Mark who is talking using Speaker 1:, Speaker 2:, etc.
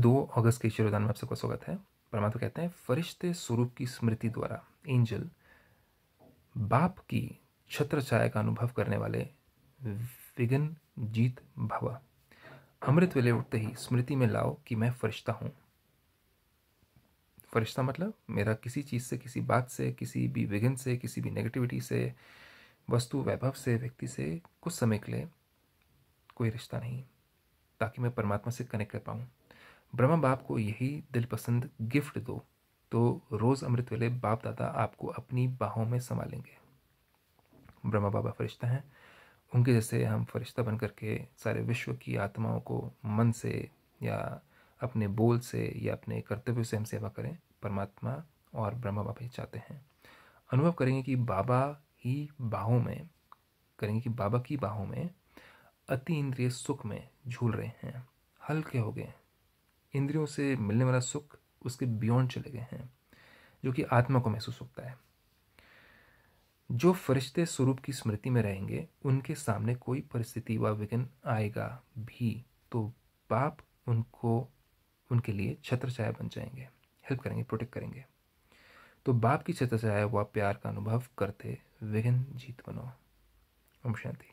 Speaker 1: दो अगस्त के शिरोदान में आप सबका स्वागत है परमात्मा कहते हैं फरिश्ते स्वरूप की स्मृति द्वारा एंजल बाप की छत्र छाया का अनुभव करने वाले विघन जीत भवा अमृत वेले उठते ही स्मृति में लाओ कि मैं फरिश्ता हूँ फरिश्ता मतलब मेरा किसी चीज़ से किसी बात से किसी भी विघन से किसी भी नेगेटिविटी से वस्तु वैभव से व्यक्ति से कुछ समय के लिए कोई रिश्ता नहीं ताकि मैं परमात्मा से कनेक्ट कर पाऊँ ब्रह्मा बाप को यही दिलपसंद गिफ्ट दो तो रोज़ अमृत वेले बाप दादा आपको अपनी बाहों में संभालेंगे ब्रह्मा बाबा फरिश्ता हैं उनके जैसे हम फरिश्ता बन करके सारे विश्व की आत्माओं को मन से या अपने बोल से या अपने कर्तव्य से हम सेवा करें परमात्मा और ब्रह्मा बाबा ही चाहते हैं अनुभव करेंगे कि बाबा ही बाहों में करेंगे कि बाबा की बाहों में अति इंद्रिय सुख में झूल रहे हैं हल्के हो गए हैं इंद्रियों से मिलने वाला सुख उसके बियॉन्ड चले गए हैं जो कि आत्मा को महसूस होता है जो फरिश्ते स्वरूप की स्मृति में रहेंगे उनके सामने कोई परिस्थिति व विघ्न आएगा भी तो बाप उनको उनके लिए छत्र छाया बन जाएंगे हेल्प करेंगे प्रोटेक्ट करेंगे तो बाप की छत्र छाया व प्यार का अनुभव करते विघ्न जीत बनो ओम शांति